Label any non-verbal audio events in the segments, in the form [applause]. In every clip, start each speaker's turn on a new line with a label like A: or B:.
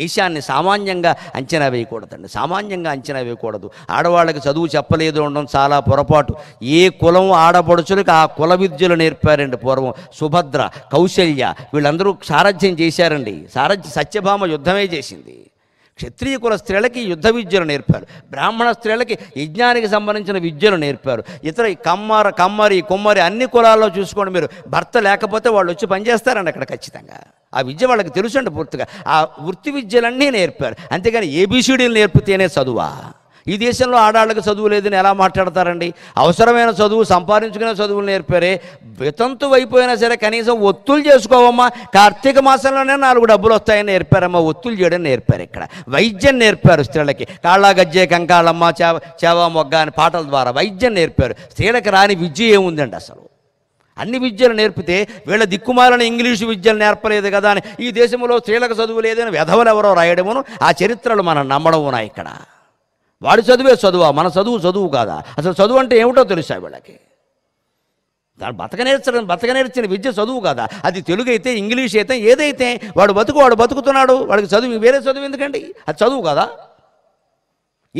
A: దేశాన్ని సామాన్యంగా అంచనా వేయకూడదండి సామాన్యంగా అంచనా వేయకూడదు ఆడవాళ్ళకి చదువు చెప్పలేదు ఉండడం చాలా పొరపాటు ఏ కులం ఆడపడుచులకు ఆ కుల విద్యలు నేర్పారండి పూర్వం సుభద్ర కౌశల్య వీళ్ళందరూ సారథ్యం చేశారండి సారథ్య సత్యభామ యుద్ధమే చేసింది క్షత్రియ కుల స్త్రీలకి యుద్ధ విద్యలు నేర్పారు బ్రాహ్మణ స్త్రీలకి యజ్ఞానికి సంబంధించిన విద్యలు నేర్పారు ఇతర కమ్మర కమ్మరి కుమ్మరి అన్ని కులాల్లో చూసుకోండి మీరు భర్త లేకపోతే వాళ్ళు వచ్చి పనిచేస్తారండి అక్కడ ఖచ్చితంగా ఆ విద్య వాళ్ళకి అండి పూర్తిగా ఆ వృత్తి విద్యలన్నీ నేర్పారు అంతేగాని ఏబీసీడీలు నేర్పితేనే చదువా ఈ దేశంలో ఆడాళ్ళకి చదువు లేదని ఎలా మాట్లాడతారండి అవసరమైన చదువు సంపాదించుకునే చదువులు నేర్పారే వితంతు అయిపోయినా సరే కనీసం ఒత్తులు చేసుకోవమ్మా కార్తీక మాసంలోనే నాలుగు డబ్బులు వస్తాయని నేర్పారమ్మా ఒత్తులు చేయడం నేర్పారు ఇక్కడ వైద్యం నేర్పారు స్త్రీలకి కాళ్ళ గజ్జే కంకాళమ్మ చేవ చేవ మొగ్గ అని పాటల ద్వారా వైద్యం నేర్పారు స్త్రీలకు రాని విద్య ఏముందండి అసలు అన్ని విద్యలు నేర్పితే వీళ్ళ దిక్కుమాలిన ఇంగ్లీషు విద్యలు నేర్పలేదు కదా అని ఈ దేశంలో స్త్రీలకు చదువు లేదని వెధవలు ఎవరో రాయడమును ఆ చరిత్రలు మనం నమ్మడమునా ఇక్కడ వాడి చదువే చదువా మన చదువు చదువు కాదా అసలు చదువు అంటే ఏమిటో తెలుసా వీళ్ళకి దాని బతక నేర్చిన విద్య చదువు కదా అది తెలుగు అయితే ఇంగ్లీష్ అయితే ఏదైతే వాడు బతుకు వాడు బతుకుతున్నాడు వాడికి చదువు వేరే చదువు ఎందుకండి అది చదువు కదా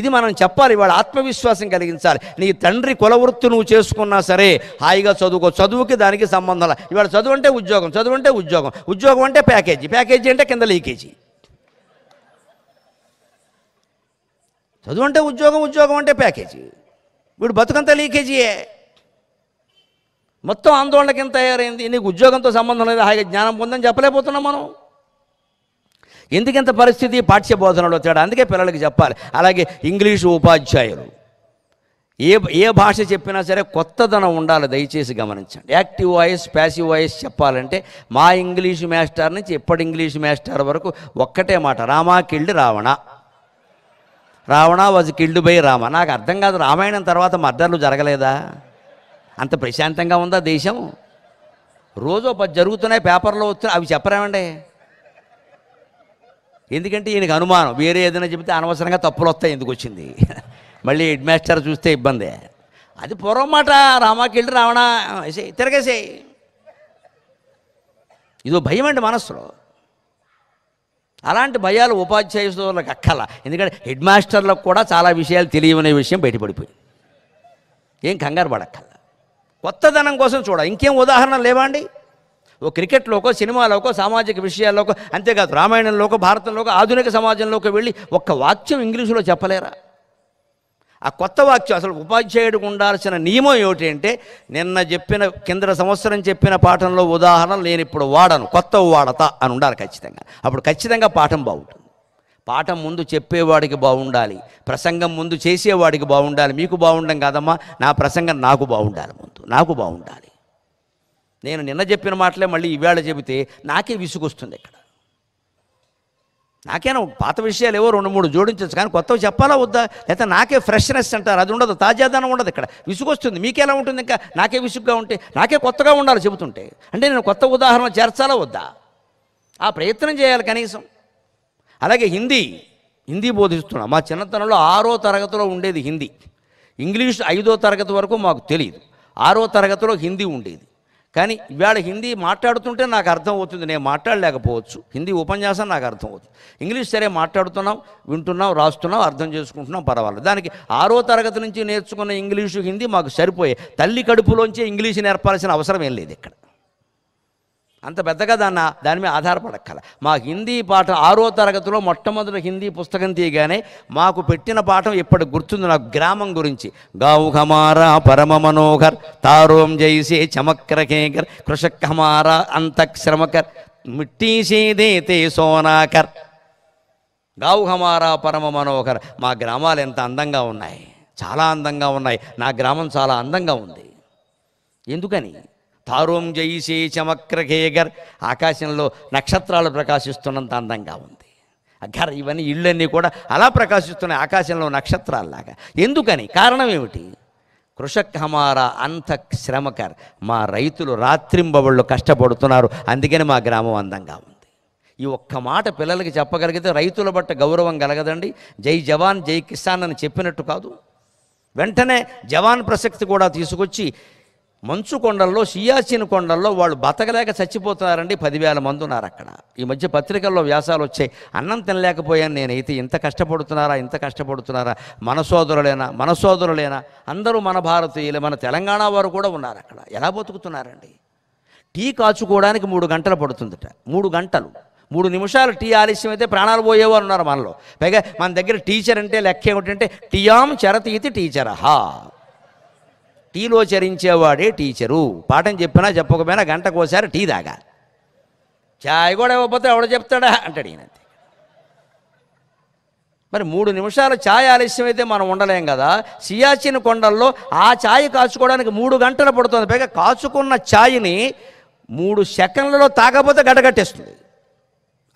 A: ఇది మనం చెప్పాలి వాడు ఆత్మవిశ్వాసం కలిగించాలి నీ తండ్రి కులవృత్తి నువ్వు చేసుకున్నా సరే హాయిగా చదువుకో చదువుకి దానికి సంబంధం ఇవాడు చదువు అంటే ఉద్యోగం చదువు అంటే ఉద్యోగం ఉద్యోగం అంటే ప్యాకేజీ ప్యాకేజీ అంటే కింద లీకేజీ చదువు అంటే ఉద్యోగం ఉద్యోగం అంటే ప్యాకేజీ వీడు బతుకంతా లీకేజీయే మొత్తం ఆందోళనకి ఎంత తయారైంది నీకు ఉద్యోగంతో సంబంధం లేదు హాయిగా జ్ఞానం పొందని చెప్పలేకపోతున్నాం మనం ఎందుకింత పరిస్థితి పాఠ్య బోధనలో తేడా అందుకే పిల్లలకి చెప్పాలి అలాగే ఇంగ్లీషు ఉపాధ్యాయులు ఏ ఏ భాష చెప్పినా సరే కొత్తదనం ఉండాలి దయచేసి గమనించండి యాక్టివ్ వాయిస్ ప్యాసివ్ వాయిస్ చెప్పాలంటే మా ఇంగ్లీషు మాస్టర్ నుంచి ఎప్పటి ఇంగ్లీషు మాస్టర్ వరకు ఒక్కటే మాట రామాకిళ్ళి Ravana Ravana was killed by Rama నాకు అర్థం కాదు రామాయణం తర్వాత మర్దర్లు జరగలేదా అంత ప్రశాంతంగా ఉందా దేశం రోజు పది జరుగుతున్నాయి పేపర్లో వస్తున్నాయి అవి చెప్పరామండి ఎందుకంటే ఈయనకు అనుమానం వేరే ఏదైనా చెబితే అనవసరంగా తప్పులు వస్తాయి ఎందుకు వచ్చింది [laughs] మళ్ళీ హెడ్ మాస్టర్ చూస్తే ఇబ్బంది అది పూర్వం మాట రామాకెళ్ళి రావణ తిరగేసేయి ఇదో భయం అండి మనస్సులో అలాంటి భయాలు ఉపాధ్యాయులకు అక్కల ఎందుకంటే హెడ్ మాస్టర్లకు కూడా చాలా విషయాలు తెలియవనే విషయం బయటపడిపోయింది ఏం కంగారు పడక్కల కొత్తదనం కోసం చూడ ఇంకేం ఉదాహరణ లేవండి ఓ క్రికెట్లోకో సినిమాలోకో సామాజిక విషయాల్లోకో అంతేకాదు రామాయణంలోకో భారతంలోకో ఆధునిక సమాజంలోకి వెళ్ళి ఒక్క వాక్యం ఇంగ్లీషులో చెప్పలేరా ఆ కొత్త వాక్యం అసలు ఉపాధ్యాయుడు ఉండాల్సిన నియమం ఏమిటంటే నిన్న చెప్పిన కింద సంవత్సరం చెప్పిన పాఠంలో ఉదాహరణ నేను ఇప్పుడు వాడను కొత్త వాడతా అని ఉండాలి ఖచ్చితంగా అప్పుడు ఖచ్చితంగా పాఠం బాగుంటుంది పాఠం ముందు చెప్పేవాడికి బాగుండాలి ప్రసంగం ముందు చేసేవాడికి బాగుండాలి మీకు బాగుండం కాదమ్మా నా ప్రసంగం నాకు బాగుండాలి ముందు నాకు బాగుండాలి నేను నిన్న చెప్పిన మాటలే మళ్ళీ ఈవేళ చెబితే నాకే విసుగొస్తుంది ఇక్కడ నాకేనా పాత విషయాలు ఏవో రెండు మూడు జోడించవచ్చు కానీ కొత్తవి చెప్పాలా వద్దా లేకపోతే నాకే ఫ్రెష్నెస్ అంటారు అది ఉండదు తాజాదనం ఉండదు ఇక్కడ విసుగొస్తుంది మీకేలా ఉంటుంది ఇంకా నాకే విసుగ్గా ఉంటే నాకే కొత్తగా ఉండాలి చెబుతుంటే అంటే నేను కొత్త ఉదాహరణ చేర్చాలా వద్దా ఆ ప్రయత్నం చేయాలి కనీసం అలాగే హిందీ హిందీ బోధిస్తున్నాం మా చిన్నతనంలో ఆరో తరగతిలో ఉండేది హిందీ ఇంగ్లీష్ ఐదో తరగతి వరకు మాకు తెలియదు ఆరో తరగతిలో హిందీ ఉండేది కానీ ఇవాళ హిందీ మాట్లాడుతుంటే నాకు అర్థం అవుతుంది నేను మాట్లాడలేకపోవచ్చు హిందీ ఉపన్యాసం నాకు అర్థం అవుతుంది ఇంగ్లీష్ సరే మాట్లాడుతున్నాం వింటున్నాం రాస్తున్నాం అర్థం చేసుకుంటున్నాం పర్వాలేదు దానికి ఆరో తరగతి నుంచి నేర్చుకున్న ఇంగ్లీషు హిందీ మాకు సరిపోయే తల్లి కడుపులోంచి ఇంగ్లీష్ నేర్పాల్సిన అవసరం ఏం లేదు ఇక్కడ అంత పెద్దగా దాన్న దాని మీద ఆధారపడక్కల మా హిందీ పాఠం ఆరో తరగతిలో మొట్టమొదటి హిందీ పుస్తకం తీయగానే మాకు పెట్టిన పాఠం ఇప్పటి గుర్తుంది నాకు గ్రామం గురించి గావు పరమ మనోహర్ తారోం జైసే చమక్రకేకర్ కృషక్ హమారా అంతఃశ్రమకర్ మిట్టీసేదేతే సోనాకర్ గావు పరమ మనోహర్ మా గ్రామాలు ఎంత అందంగా ఉన్నాయి చాలా అందంగా ఉన్నాయి నా గ్రామం చాలా అందంగా ఉంది ఎందుకని తారోం చమక్ర కేగర్ ఆకాశంలో నక్షత్రాలు ప్రకాశిస్తున్నంత అందంగా ఉంది ఘర ఇవన్నీ ఇళ్ళన్నీ కూడా అలా ప్రకాశిస్తున్నాయి ఆకాశంలో నక్షత్రాలలాగా ఎందుకని కారణం ఏమిటి కృషక్ హమారా అంత శ్రమకర్ మా రైతులు రాత్రింబవళ్ళు కష్టపడుతున్నారు అందుకని మా గ్రామం అందంగా ఉంది ఈ ఒక్క మాట పిల్లలకి చెప్పగలిగితే రైతుల బట్ట గౌరవం కలగదండి జై జవాన్ జై కిసాన్ అని చెప్పినట్టు కాదు వెంటనే జవాన్ ప్రసక్తి కూడా తీసుకొచ్చి మంచు కొండల్లో సియాచిన కొండల్లో వాళ్ళు బతకలేక చచ్చిపోతున్నారండి పదివేల మంది ఉన్నారు అక్కడ ఈ మధ్య పత్రికల్లో వ్యాసాలు వచ్చాయి అన్నం తినలేకపోయాను నేనైతే ఇంత కష్టపడుతున్నారా ఇంత కష్టపడుతున్నారా మన సోదరులేనా మన సోదరులేనా అందరూ మన భారతీయులు మన తెలంగాణ వారు కూడా ఉన్నారు అక్కడ ఎలా బతుకుతున్నారండి టీ కాచుకోవడానికి మూడు గంటలు పడుతుందిట మూడు గంటలు మూడు నిమిషాలు టీ ఆలస్యం అయితే ప్రాణాలు పోయేవారు ఉన్నారు మనలో పైగా మన దగ్గర టీచర్ అంటే లెక్క ఏమిటంటే చెరతీతి టీచర్ హా టీలో చరించేవాడే టీచరు పాఠం చెప్పినా చెప్పకపోయినా గంటకోసారి టీ తాగాలి చాయ్ కూడా ఇవ్వకపోతే ఎవడ చెప్తాడా అంటాడు ఈయనంతే మరి మూడు నిమిషాలు ఛాయ్ ఆలస్యమైతే మనం ఉండలేం కదా సియాచిన కొండల్లో ఆ ఛాయ్ కాచుకోవడానికి మూడు గంటలు పడుతుంది పైగా కాచుకున్న ఛాయ్ని మూడు సెకండ్లలో తాగకపోతే గడగట్టేస్తుంది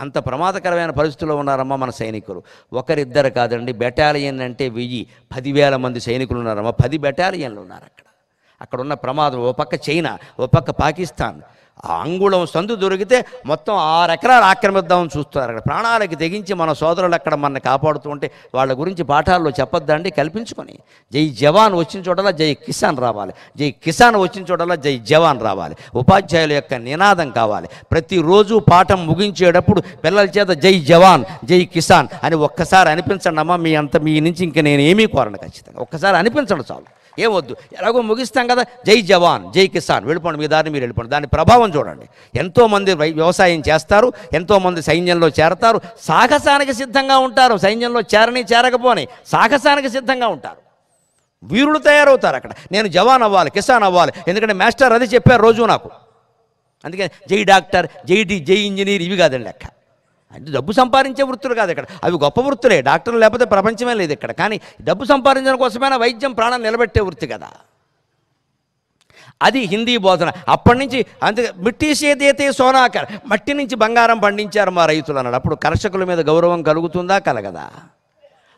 A: అంత ప్రమాదకరమైన పరిస్థితుల్లో ఉన్నారమ్మా మన సైనికులు ఒకరిద్దరు కాదండి బెటాలియన్ అంటే వెయ్యి పదివేల మంది సైనికులు ఉన్నారమ్మా పది బెటాలియన్లు ఉన్నారు అక్కడ అక్కడ ఉన్న ప్రమాదం ఓ పక్క చైనా ఓ పక్క పాకిస్తాన్ అంగుళం సందు దొరికితే మొత్తం ఆరు ఎకరాలు ఆక్రమిద్దామని చూస్తున్నారు అక్కడ ప్రాణాలకి తెగించి మన సోదరులు అక్కడ మన కాపాడుతూ ఉంటే వాళ్ళ గురించి పాఠాల్లో చెప్పొద్దండి కల్పించుకొని జై జవాన్ వచ్చిన చోటలా జై కిసాన్ రావాలి జై కిసాన్ వచ్చిన చోటలా జై జవాన్ రావాలి ఉపాధ్యాయుల యొక్క నినాదం కావాలి ప్రతిరోజు పాఠం ముగించేటప్పుడు పిల్లల చేత జై జవాన్ జై కిసాన్ అని ఒక్కసారి అనిపించండి అమ్మా మీ అంత మీ నుంచి ఇంకా నేను ఏమీ కోరను ఖచ్చితంగా ఒక్కసారి అనిపించండి చాలు ఏమొద్దు ఎలాగో ముగిస్తాం కదా జై జవాన్ జై కిసాన్ వెళ్ళిపోండి మీ దారిని మీరు వెళ్ళిపోండి దాని ప్రభావం చూడండి ఎంతోమంది వ్యవసాయం చేస్తారు ఎంతోమంది సైన్యంలో చేరతారు సాహసానికి సిద్ధంగా ఉంటారు సైన్యంలో చేరని చేరకపోని సాహసానికి సిద్ధంగా ఉంటారు వీరులు తయారవుతారు అక్కడ నేను జవాన్ అవ్వాలి కిసాన్ అవ్వాలి ఎందుకంటే మాస్టర్ అది చెప్పారు రోజు నాకు అందుకే జై డాక్టర్ జై డి జై ఇంజనీర్ ఇవి కాదండి లెక్క అంటే డబ్బు సంపాదించే వృత్తులు కాదు ఇక్కడ అవి గొప్ప వృత్తులే డాక్టర్లు లేకపోతే ప్రపంచమే లేదు ఇక్కడ కానీ డబ్బు సంపాదించడం కోసమైన వైద్యం ప్రాణం నిలబెట్టే వృత్తి కదా అది హిందీ బోధన అప్పటి నుంచి అంతే బ్రిటిషేదైతే సోనాకర్ మట్టి నుంచి బంగారం పండించారు మా రైతులు అన్నాడు అప్పుడు కర్షకుల మీద గౌరవం కలుగుతుందా కలగదా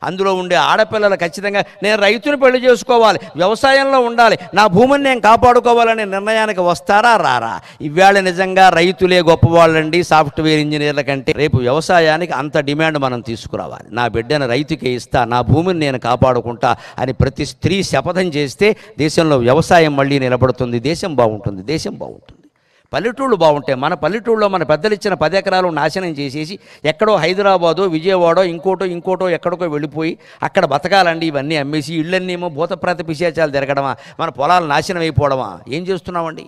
A: అందులో ఉండే ఆడపిల్లలు ఖచ్చితంగా నేను రైతుని పెళ్లి చేసుకోవాలి వ్యవసాయంలో ఉండాలి నా భూమిని నేను కాపాడుకోవాలనే నిర్ణయానికి వస్తారా రారా ఇవాళ నిజంగా రైతులే గొప్పవాళ్ళండి సాఫ్ట్వేర్ ఇంజనీర్ల కంటే రేపు వ్యవసాయానికి అంత డిమాండ్ మనం తీసుకురావాలి నా బిడ్డను రైతుకే ఇస్తా నా భూమిని నేను కాపాడుకుంటా అని ప్రతి స్త్రీ శపథం చేస్తే దేశంలో వ్యవసాయం మళ్ళీ నిలబడుతుంది దేశం బాగుంటుంది దేశం బాగుంటుంది పల్లెటూళ్ళు బాగుంటాయి మన పల్లెటూళ్ళలో మన పెద్దలు ఇచ్చిన పది ఎకరాలు నాశనం చేసేసి ఎక్కడో హైదరాబాదో విజయవాడో ఇంకోటో ఇంకోటో ఎక్కడికో వెళ్ళిపోయి అక్కడ బతకాలండి ఇవన్నీ అమ్మేసి ఇళ్ళన్నేమో భూతప్రాత పిశాచాలు తిరగడమా మన పొలాలు నాశనం అయిపోవడమా ఏం చేస్తున్నామండి